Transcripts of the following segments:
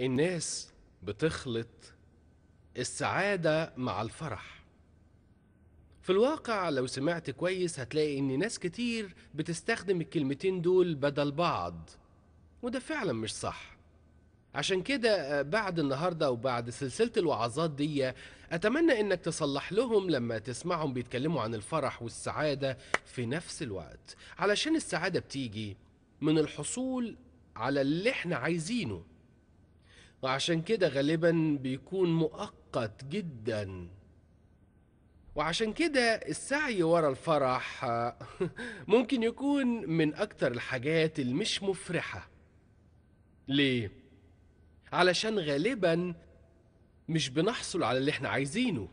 الناس بتخلط السعادة مع الفرح في الواقع لو سمعت كويس هتلاقي ان ناس كتير بتستخدم الكلمتين دول بدل بعض وده فعلا مش صح عشان كده آه، بعد النهاردة وبعد سلسلة الوعظات دي أتمنى إنك تصلح لهم لما تسمعهم بيتكلموا عن الفرح والسعادة في نفس الوقت علشان السعادة بتيجي من الحصول على اللي احنا عايزينه وعشان كده غالبا بيكون مؤقت جدا وعشان كده السعي ورا الفرح ممكن يكون من أكتر الحاجات المش مفرحة ليه؟ علشان غالبا مش بنحصل على اللي احنا عايزينه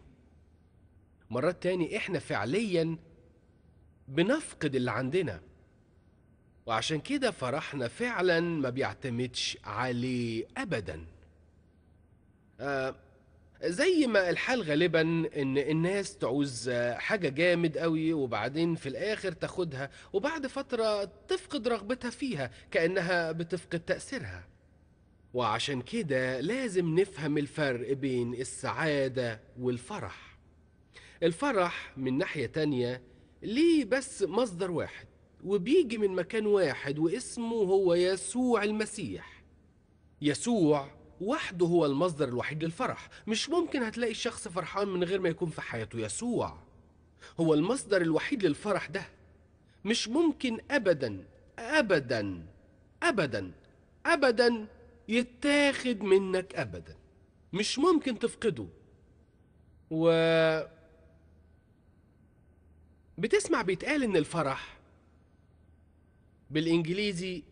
مرات تاني احنا فعليا بنفقد اللي عندنا وعشان كده فرحنا فعلا ما بيعتمدش عليه أبداً آه، زي ما الحال غالبا ان الناس تعوز حاجة جامد قوي وبعدين في الاخر تاخدها وبعد فترة تفقد رغبتها فيها كأنها بتفقد تأثيرها وعشان كده لازم نفهم الفرق بين السعادة والفرح الفرح من ناحية تانية ليه بس مصدر واحد وبيجي من مكان واحد واسمه هو يسوع المسيح يسوع وحده هو المصدر الوحيد للفرح مش ممكن هتلاقي الشخص فرحان من غير ما يكون في حياته يسوع هو المصدر الوحيد للفرح ده مش ممكن أبدا أبدا أبدا أبدا يتاخد منك أبدا مش ممكن تفقده و بتسمع بيتقال إن الفرح بالإنجليزي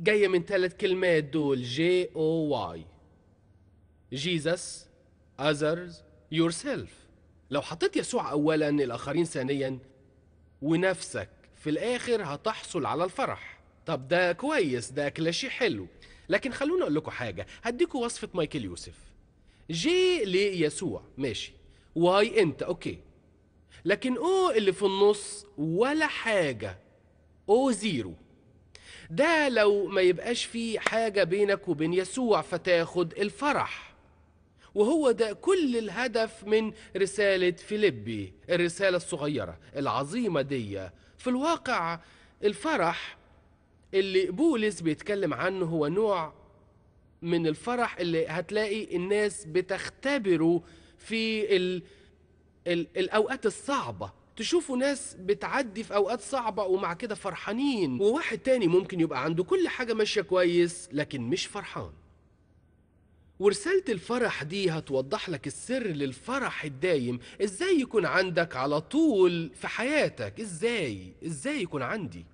جاية من ثلاث كلمات دول جي أو واي Jesus, others, يورسيلف لو حطيت يسوع أولا الآخرين ثانيا ونفسك في الآخر هتحصل على الفرح طب ده كويس ده شيء حلو لكن خلوني أقول لكم حاجة هديكوا وصفة مايكل يوسف جي ليسوع ماشي واي أنت أوكي لكن أو اللي في النص ولا حاجة أو زيرو ده لو ما يبقاش فيه حاجة بينك وبين يسوع فتاخد الفرح وهو ده كل الهدف من رسالة فيليبي الرسالة الصغيرة العظيمة دي في الواقع الفرح اللي بولس بيتكلم عنه هو نوع من الفرح اللي هتلاقي الناس بتختبره في ال ال الأوقات الصعبة تشوفوا ناس بتعدي في أوقات صعبة ومع كده فرحانين وواحد تاني ممكن يبقى عنده كل حاجة ماشية كويس لكن مش فرحان ورسالة الفرح دي هتوضح لك السر للفرح الدايم ازاي يكون عندك على طول في حياتك ازاي ازاي يكون عندي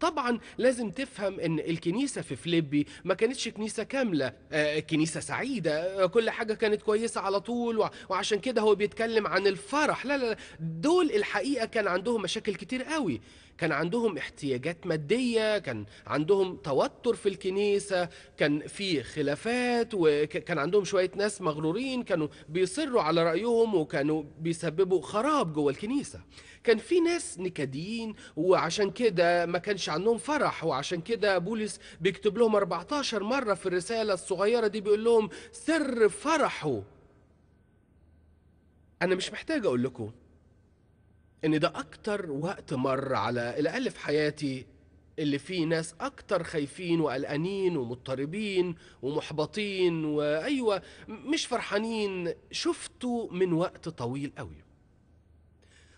طبعا لازم تفهم ان الكنيسة في فليبي ما كانتش كنيسة كاملة آه، كنيسة سعيدة آه، كل حاجة كانت كويسة على طول وعشان كده هو بيتكلم عن الفرح لا لا دول الحقيقة كان عندهم مشاكل كتير قوي كان عندهم احتياجات مادية كان عندهم توتر في الكنيسة كان في خلافات وكان عندهم شوية ناس مغرورين كانوا بيصروا على رأيهم وكانوا بيسببوا خراب جوه الكنيسة كان في ناس نكديين وعشان كده ما كانش عندهم فرح وعشان كده بولس بيكتب لهم 14 مرة في الرسالة الصغيرة دي بيقول لهم سر فرحه أنا مش محتاج أقول لكم ان ده اكتر وقت مر على الاقل في حياتي اللي فيه ناس اكتر خايفين وقلقانين ومضطربين ومحبطين وايوه مش فرحانين شفته من وقت طويل قوي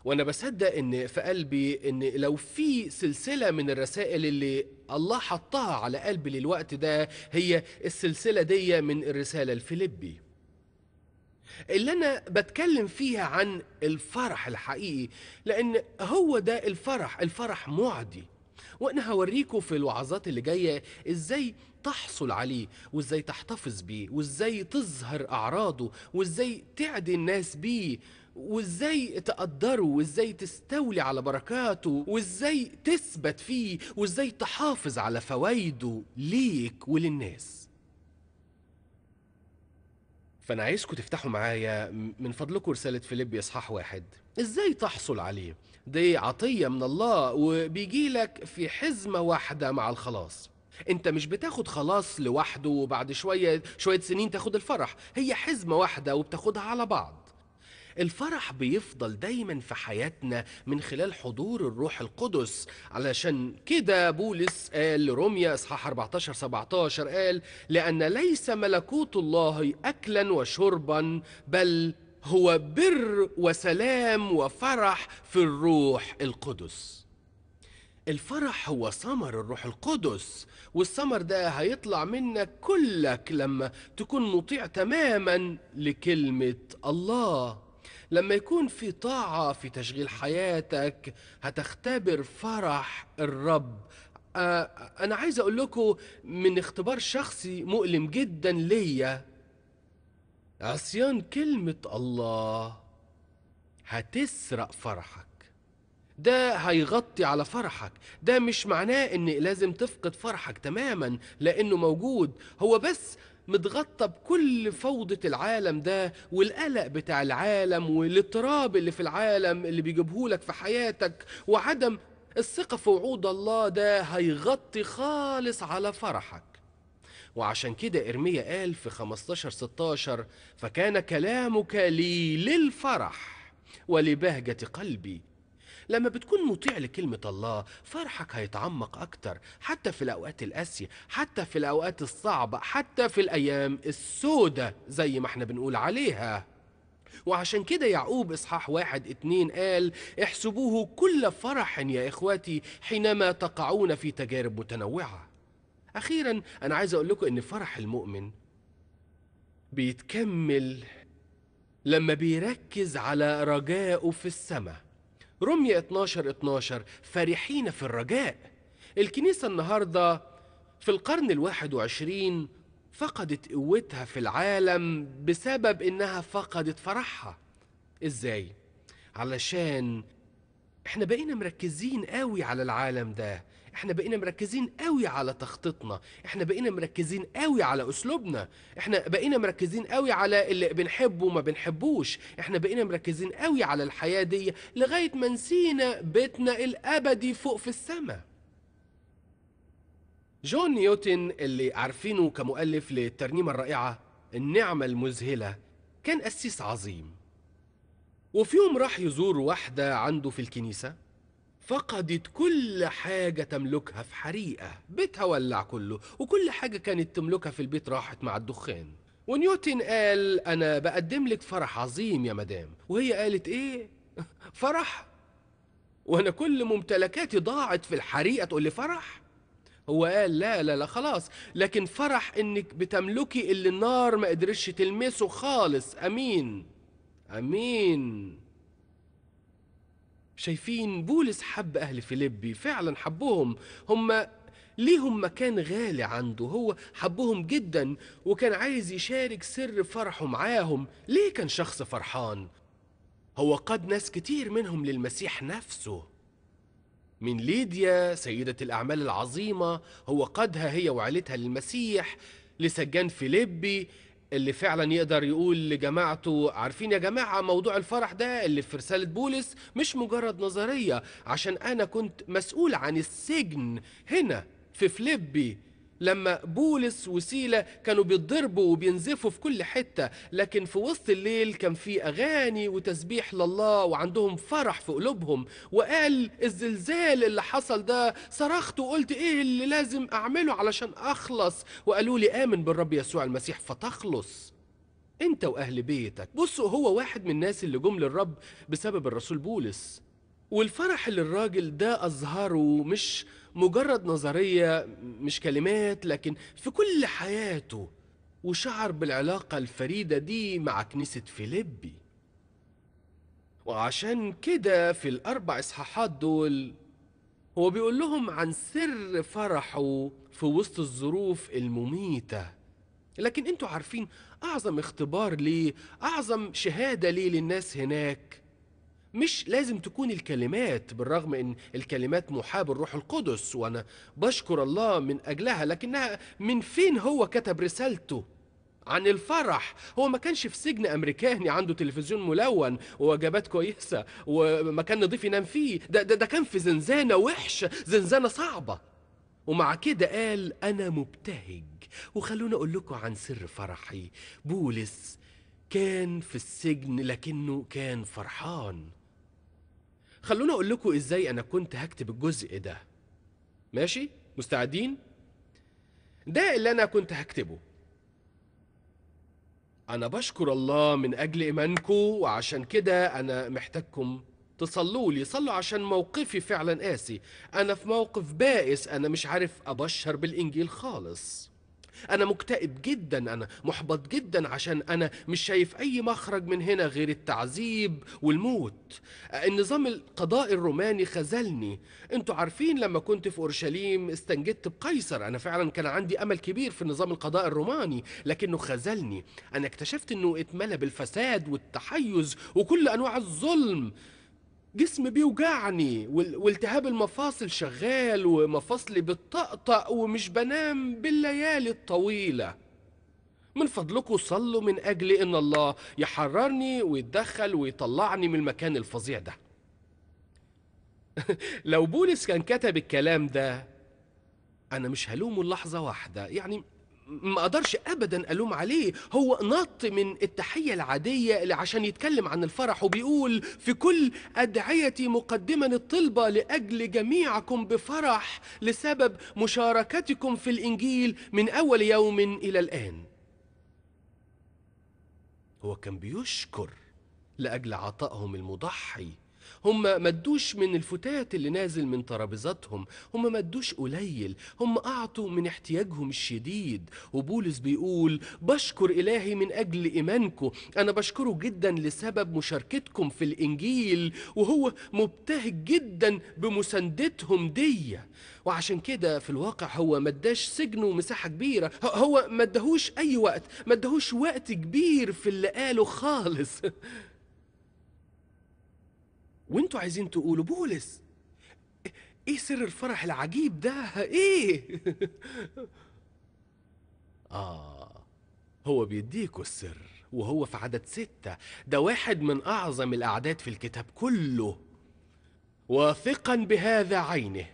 وانا بصدق ان في قلبي ان لو في سلسله من الرسائل اللي الله حطها على قلبي للوقت ده هي السلسله دي من الرساله الفيليبي اللي انا بتكلم فيها عن الفرح الحقيقي لان هو ده الفرح الفرح معدي وانا هوريكم في الوعظات اللي جايه ازاي تحصل عليه وازاي تحتفظ بيه وازاي تظهر اعراضه وازاي تعدي الناس بيه وازاي تقدره وازاي تستولي على بركاته وازاي تثبت فيه وازاي تحافظ على فوائده ليك وللناس فأنا عايزكم تفتحوا معايا من فضلكم رسالة فيليب إصحاح واحد إزاي تحصل عليه؟ دي عطية من الله وبيجيلك في حزمة واحدة مع الخلاص انت مش بتاخد خلاص لوحده وبعد شوية شوية سنين تاخد الفرح هي حزمة واحدة وبتاخدها على بعض الفرح بيفضل دايما في حياتنا من خلال حضور الروح القدس علشان كده بولس قال لروميا اصحاح 14 17 قال لأن ليس ملكوت الله أكلا وشربا بل هو بر وسلام وفرح في الروح القدس الفرح هو ثمر الروح القدس والثمر ده هيطلع منك كلك لما تكون مطيع تماما لكلمة الله لما يكون في طاعة في تشغيل حياتك هتختبر فرح الرب آه، أنا عايز أقول لكم من اختبار شخصي مؤلم جدا ليا عصيان كلمة الله هتسرق فرحك ده هيغطي على فرحك ده مش معناه ان لازم تفقد فرحك تماما لانه موجود هو بس متغطى بكل فوضى العالم ده والقلق بتاع العالم والاضطراب اللي في العالم اللي بيجيبهولك في حياتك وعدم الثقة في وعود الله ده هيغطي خالص على فرحك وعشان كده إرميا قال في 15 16 فكان كلامك لي للفرح ولبهجة قلبي لما بتكون مطيع لكلمة الله فرحك هيتعمق أكتر حتى في الأوقات القاسية حتى في الأوقات الصعبة حتى في الأيام السودة زي ما احنا بنقول عليها وعشان كده يعقوب إصحاح واحد اتنين قال احسبوه كل فرح يا إخواتي حينما تقعون في تجارب متنوعة أخيرا أنا عايز أقول لكم إن فرح المؤمن بيتكمل لما بيركز على رجائه في السماء رمية 12 12 فرحين في الرجاء الكنيسة النهاردة في القرن الواحد وعشرين فقدت قوتها في العالم بسبب إنها فقدت فرحها إزاي؟ علشان إحنا بقينا مركزين قوي على العالم ده احنا بقينا مركزين قوي على تخطيطنا احنا بقينا مركزين قوي على اسلوبنا احنا بقينا مركزين قوي على اللي بنحبه وما بنحبوش احنا بقينا مركزين قوي على الحياه دي لغايه ما نسينا بيتنا الابدي فوق في السماء جون نيوتن اللي عارفينه كمؤلف للترنيمه الرائعه النعمه المذهله كان قسيس عظيم وفي يوم راح يزور واحدة عنده في الكنيسة فقدت كل حاجة تملكها في حريقة بيتها ولع كله وكل حاجة كانت تملكها في البيت راحت مع الدخان ونيوتن قال أنا بقدم لك فرح عظيم يا مدام وهي قالت إيه؟ فرح؟ وأنا كل ممتلكاتي ضاعت في الحريقة تقول لي فرح؟ هو قال لا لا لا خلاص لكن فرح إنك بتملكي اللي النار ما قدرتش تلمسه خالص أمين أمين شايفين بولس حب أهل فيليبي فعلا حبهم هم ليهم مكان غالي عنده هو حبهم جدا وكان عايز يشارك سر فرحه معاهم ليه كان شخص فرحان هو قد ناس كتير منهم للمسيح نفسه من ليديا سيدة الأعمال العظيمة هو قدها هي وعيلتها للمسيح لسجان فيليبي اللي فعلا يقدر يقول لجماعته عارفين يا جماعة موضوع الفرح ده اللي في رسالة بولس مش مجرد نظرية عشان أنا كنت مسؤول عن السجن هنا في فليبي لما بولس وسيلة كانوا بيتضربوا وبينزفوا في كل حتة لكن في وسط الليل كان في أغاني وتسبيح لله وعندهم فرح في قلوبهم وقال الزلزال اللي حصل ده صرخت وقلت إيه اللي لازم أعمله علشان أخلص وقالوا لي آمن بالرب يسوع المسيح فتخلص انت واهل بيتك بصوا هو واحد من الناس اللي جم للرب بسبب الرسول بولس والفرح اللي الراجل ده اظهره مش مجرد نظرية مش كلمات لكن في كل حياته وشعر بالعلاقة الفريدة دي مع كنيسة فيليبي وعشان كده في الأربع إصحاحات دول هو بيقول لهم عن سر فرحه في وسط الظروف المميتة لكن انتوا عارفين أعظم اختبار ليه أعظم شهادة ليه للناس هناك مش لازم تكون الكلمات بالرغم ان الكلمات محاب الروح القدس وانا بشكر الله من اجلها لكنها من فين هو كتب رسالته عن الفرح هو ما كانش في سجن امريكاني عنده تلفزيون ملون ووجبات كويسه ومكان نضيف ينام فيه ده, ده ده كان في زنزانه وحشه زنزانه صعبه ومع كده قال انا مبتهج وخلونا اقول لكم عن سر فرحي بولس كان في السجن لكنه كان فرحان خلوني اقول لكم ازاي انا كنت هكتب الجزء ده ماشي مستعدين ده اللي انا كنت هكتبه انا بشكر الله من اجل ايمانكم وعشان كده انا محتاجكم تصلوا لي صلوا عشان موقفي فعلا قاسي انا في موقف بائس انا مش عارف ابشر بالانجيل خالص انا مكتئب جدا انا محبط جدا عشان انا مش شايف اي مخرج من هنا غير التعذيب والموت النظام القضاء الروماني خذلني انتوا عارفين لما كنت في اورشليم استنجدت بقيصر انا فعلا كان عندي امل كبير في نظام القضاء الروماني لكنه خذلني انا اكتشفت انه اتملى بالفساد والتحيز وكل انواع الظلم جسمي بيوجعني والتهاب المفاصل شغال ومفاصلي بتطقطق ومش بنام بالليالي الطويلة من فضلكم صلوا من أجل إن الله يحررني ويتدخل ويطلعني من المكان الفظيع ده لو بولس كان كتب الكلام ده أنا مش هلومه لحظة واحدة يعني ما اقدرش ابدا الوم عليه هو نط من التحيه العاديه اللي عشان يتكلم عن الفرح وبيقول في كل ادعيتي مقدما الطلبه لاجل جميعكم بفرح لسبب مشاركتكم في الانجيل من اول يوم الى الان هو كان بيشكر لاجل عطائهم المضحي هم ما ادوش من الفتات اللي نازل من ترابيزاتهم هم ما ادوش قليل هم اعطوا من احتياجهم الشديد وبولس بيقول بشكر الهي من اجل ايمانكم انا بشكره جدا لسبب مشاركتكم في الانجيل وهو مبتهج جدا بمساندتهم دي وعشان كده في الواقع هو ما اداش سجنه مساحه كبيره هو ما اداهوش اي وقت ما اداهوش وقت كبير في اللي قاله خالص وانتوا عايزين تقولوا بولس ايه سر الفرح العجيب ده ايه اه هو بيديكوا السر وهو في عدد ستة ده واحد من أعظم الأعداد في الكتاب كله واثقا بهذا عينه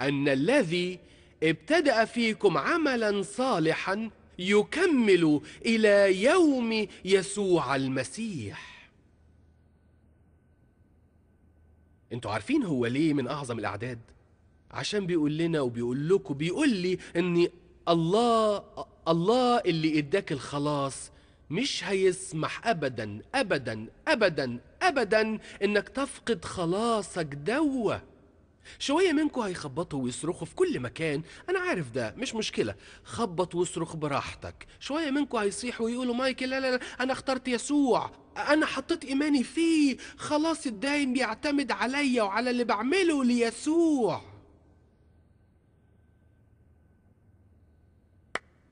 أن الذي ابتدأ فيكم عملا صالحا يكمل إلى يوم يسوع المسيح انتوا عارفين هو ليه من اعظم الاعداد عشان بيقول لنا وبيقول لكم بيقول لي ان الله الله اللي اداك الخلاص مش هيسمح ابدا ابدا ابدا ابدا انك تفقد خلاصك دوا شوية منكم هيخبطوا ويصرخوا في كل مكان أنا عارف ده مش مشكلة خبط واصرخ براحتك شوية منكم هيصيحوا ويقولوا مايكل لا لا لا أنا اخترت يسوع انا حطيت ايماني فيه خلاص الدايم بيعتمد عليا وعلى اللي بعمله ليسوع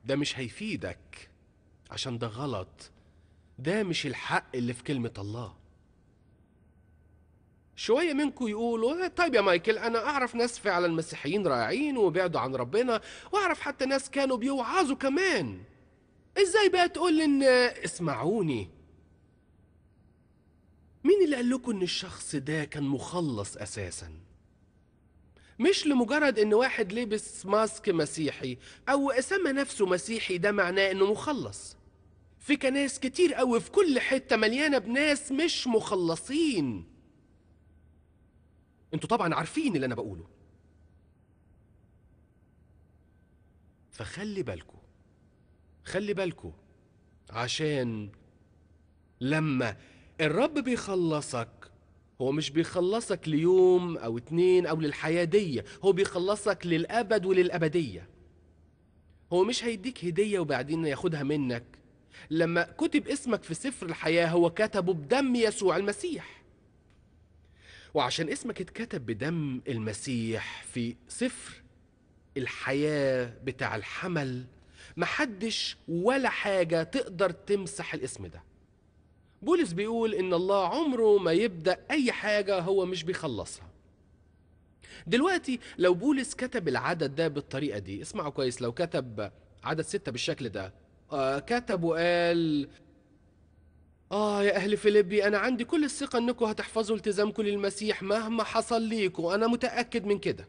ده مش هيفيدك عشان ده غلط ده مش الحق اللي في كلمة الله شوية منكم يقولوا إيه، طيب يا مايكل أنا أعرف ناس فعلا مسيحيين رائعين وبعدوا عن ربنا وأعرف حتى ناس كانوا بيوعظوا كمان إزاي بقى تقول إن اسمعوني مين اللي قال لكم ان الشخص ده كان مخلص اساسا مش لمجرد ان واحد لبس ماسك مسيحي او سمى نفسه مسيحي ده معناه انه مخلص في كنايس كتير قوي في كل حته مليانه بناس مش مخلصين انتوا طبعا عارفين اللي انا بقوله فخلي بالكوا خلي بالكوا عشان لما الرب بيخلصك هو مش بيخلصك ليوم او اتنين او للحياة دي هو بيخلصك للأبد وللأبدية هو مش هيديك هدية وبعدين ياخدها منك لما كتب اسمك في سفر الحياة هو كتبه بدم يسوع المسيح وعشان اسمك اتكتب بدم المسيح في سفر الحياة بتاع الحمل محدش ولا حاجة تقدر تمسح الاسم ده بولس بيقول ان الله عمره ما يبدا اي حاجه هو مش بيخلصها دلوقتي لو بولس كتب العدد ده بالطريقه دي اسمعوا كويس لو كتب عدد ستة بالشكل ده آه كتب وقال آه يا أهل فيليبي أنا عندي كل الثقة إنكم هتحفظوا التزامكم للمسيح مهما حصل ليكم أنا متأكد من كده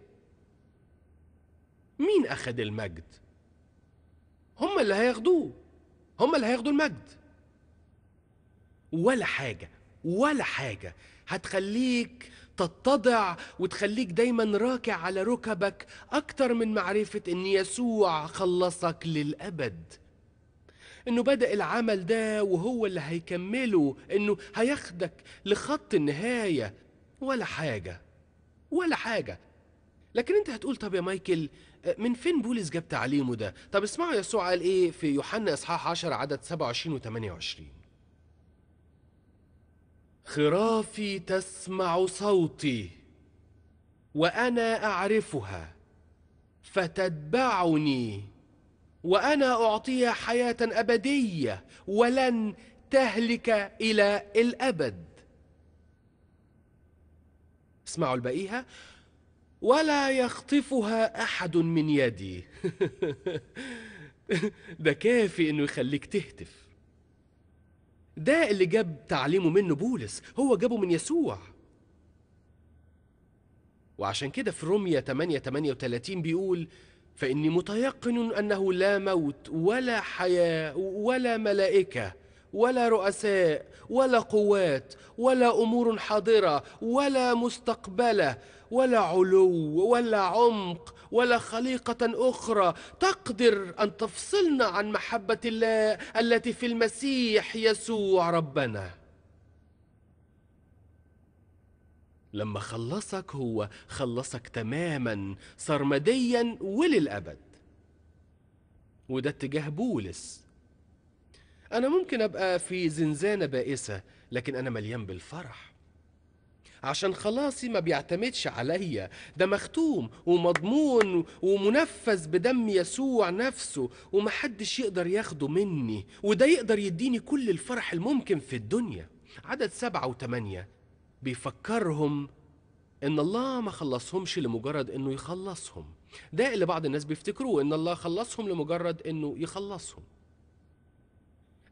مين أخد المجد؟ هم اللي هياخدوه هم اللي هياخدوا المجد ولا حاجه ولا حاجه هتخليك تتضع وتخليك دايما راكع على ركبك اكتر من معرفه ان يسوع خلصك للابد انه بدا العمل ده وهو اللي هيكمله انه هياخدك لخط النهايه ولا حاجه ولا حاجه لكن انت هتقول طب يا مايكل من فين بولس جاب تعليمه ده طب اسمعوا يسوع قال ايه في يوحنا اصحاح 10 عدد 27 و 28 خرافي تسمع صوتي وانا اعرفها فتتبعني وانا اعطيها حياه ابديه ولن تهلك الى الابد اسمعوا البقيها ولا يخطفها احد من يدي ده كافي انه يخليك تهتف ده اللي جاب تعليمه منه بولس هو جابه من يسوع وعشان كده في رومية 8 38 بيقول فإني متيقن أنه لا موت ولا حياة ولا ملائكة ولا رؤساء ولا قوات ولا أمور حاضرة ولا مستقبلة ولا علو ولا عمق ولا خليقة أخرى تقدر أن تفصلنا عن محبة الله التي في المسيح يسوع ربنا لما خلصك هو خلصك تماما سرمديا وللأبد وده اتجاه بولس أنا ممكن أبقى في زنزانة بائسة لكن أنا مليان بالفرح عشان خلاصي ما بيعتمدش عليا ده مختوم ومضمون ومنفذ بدم يسوع نفسه ومحدش يقدر ياخده مني وده يقدر يديني كل الفرح الممكن في الدنيا عدد سبعة وثمانية بيفكرهم إن الله ما خلصهمش لمجرد إنه يخلصهم ده اللي بعض الناس بيفتكروه إن الله خلصهم لمجرد إنه يخلصهم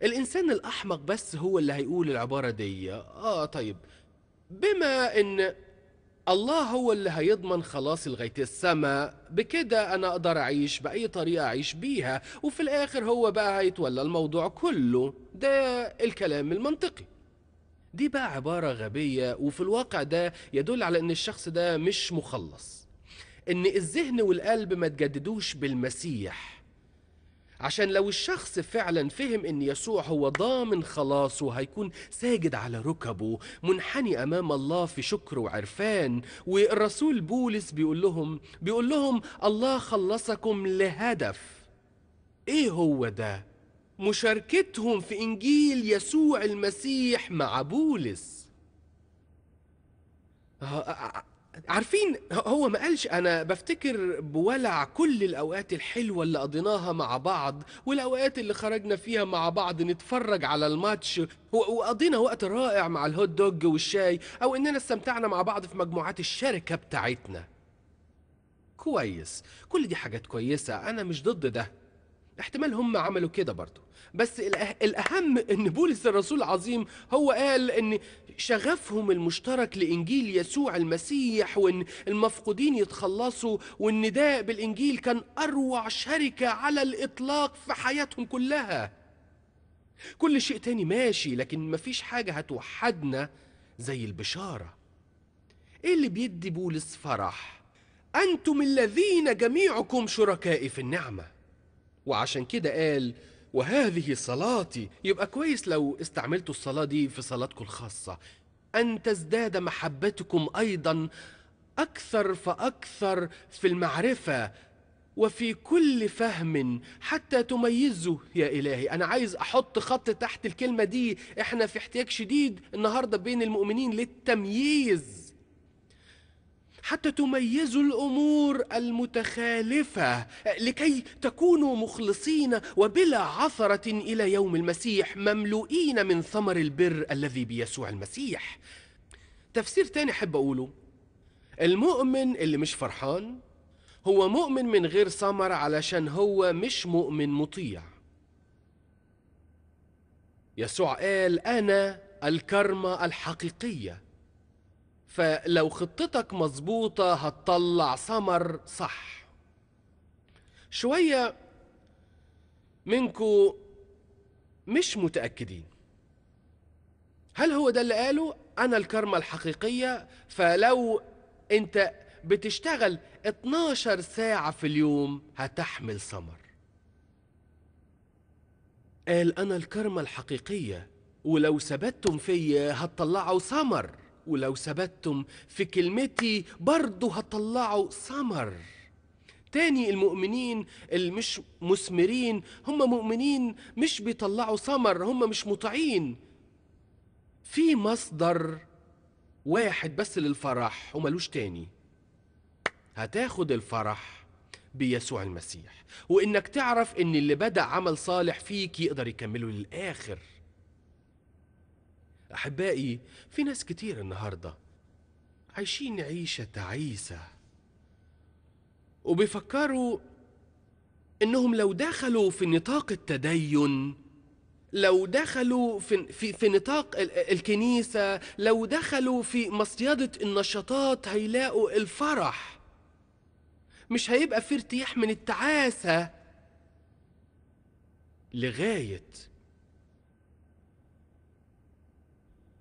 الإنسان الأحمق بس هو اللي هيقول العبارة دي آه طيب بما ان الله هو اللي هيضمن خلاصي لغاية السماء بكده أنا أقدر أعيش بأي طريقة أعيش بيها وفي الآخر هو بقى هيتولى الموضوع كله ده الكلام المنطقي دي بقى عبارة غبية وفي الواقع ده يدل على إن الشخص ده مش مخلص إن الذهن والقلب ما تجددوش بالمسيح عشان لو الشخص فعلا فهم ان يسوع هو ضامن خلاصه هيكون ساجد على ركبه منحني امام الله في شكر وعرفان والرسول بولس بيقول لهم بيقول لهم الله خلصكم لهدف ايه هو ده مشاركتهم في انجيل يسوع المسيح مع بولس آه، آه، آه، عارفين هو ما قالش انا بفتكر بولع كل الاوقات الحلوه اللي قضيناها مع بعض والاوقات اللي خرجنا فيها مع بعض نتفرج على الماتش وقضينا وقت رائع مع الهوت دوج والشاي او اننا استمتعنا مع بعض في مجموعات الشركه بتاعتنا كويس كل دي حاجات كويسه انا مش ضد ده احتمال هم عملوا كده برضه بس الأه... الاهم ان بولس الرسول العظيم هو قال ان شغفهم المشترك لإنجيل يسوع المسيح وإن المفقودين يتخلصوا والنداء بالإنجيل كان أروع شركة على الإطلاق في حياتهم كلها كل شيء تاني ماشي لكن مفيش حاجة هتوحدنا زي البشارة إيه اللي بيدي بولس فرح؟ أنتم الذين جميعكم شركائي في النعمة وعشان كده قال وهذه صلاتي يبقى كويس لو استعملتوا الصلاة دي في صلاتكم الخاصة أن تزداد محبتكم أيضا أكثر فأكثر في المعرفة وفي كل فهم حتى تميزه يا إلهي أنا عايز أحط خط تحت الكلمة دي إحنا في احتياج شديد النهاردة بين المؤمنين للتمييز حتى تميزوا الامور المتخالفه لكي تكونوا مخلصين وبلا عثره الى يوم المسيح مملوئين من ثمر البر الذي بيسوع المسيح تفسير تاني احب اقوله المؤمن اللي مش فرحان هو مؤمن من غير ثمر علشان هو مش مؤمن مطيع يسوع قال انا الكرمه الحقيقيه فلو خطتك مظبوطة هتطلع سمر صح شوية منكو مش متأكدين هل هو ده اللي قاله أنا الكارما الحقيقية فلو أنت بتشتغل 12 ساعة في اليوم هتحمل سمر قال أنا الكارما الحقيقية ولو ثبتتم فيا هتطلعوا سمر ولو ثبتتم في كلمتي برضه هطلعوا ثمر تاني المؤمنين اللي مش مثمرين هم مؤمنين مش بيطلعوا ثمر هم مش مطيعين في مصدر واحد بس للفرح وملوش تاني هتاخد الفرح بيسوع المسيح وانك تعرف ان اللي بدا عمل صالح فيك يقدر يكمله للاخر أحبائي في ناس كتير النهاردة عايشين عيشة تعيسة وبيفكروا إنهم لو دخلوا في نطاق التدين لو دخلوا في, في, في نطاق الكنيسة لو دخلوا في مصيادة النشاطات هيلاقوا الفرح مش هيبقى في ارتياح من التعاسة لغاية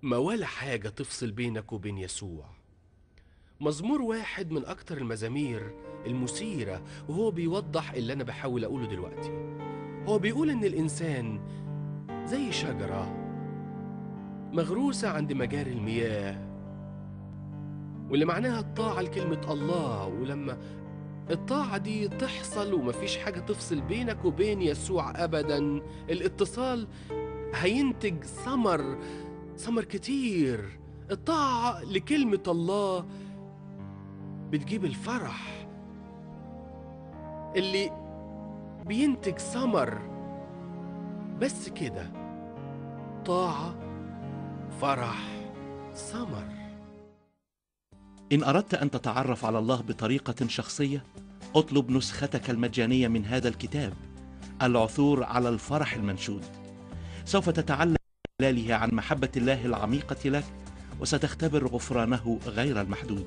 ما ولا حاجة تفصل بينك وبين يسوع مزمور واحد من أكتر المزامير المثيرة وهو بيوضح اللي أنا بحاول أقوله دلوقتي هو بيقول إن الإنسان زي شجرة مغروسة عند مجاري المياه واللي معناها الطاعة لكلمة الله ولما الطاعة دي تحصل ومفيش حاجة تفصل بينك وبين يسوع أبدا الاتصال هينتج ثمر سمر كتير الطاعة لكلمة الله بتجيب الفرح اللي بينتج سمر بس كده طاعة فرح سمر إن أردت أن تتعرف على الله بطريقة شخصية اطلب نسختك المجانية من هذا الكتاب العثور على الفرح المنشود سوف تتعلم جلاله عن محبة الله العميقة لك وستختبر غفرانه غير المحدود